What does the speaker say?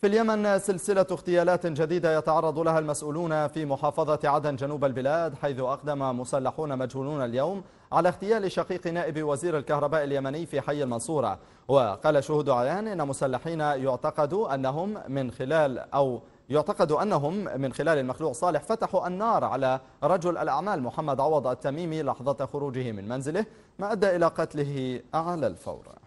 في اليمن سلسلة اغتيالات جديدة يتعرض لها المسؤولون في محافظة عدن جنوب البلاد حيث أقدم مسلحون مجهولون اليوم على اغتيال شقيق نائب وزير الكهرباء اليمني في حي المنصورة وقال شهود عيان إن مسلحين يعتقد أنهم من خلال أو يعتقد أنهم من خلال المخلوع صالح فتحوا النار على رجل الأعمال محمد عوض التميمي لحظة خروجه من منزله ما أدى إلى قتله على الفور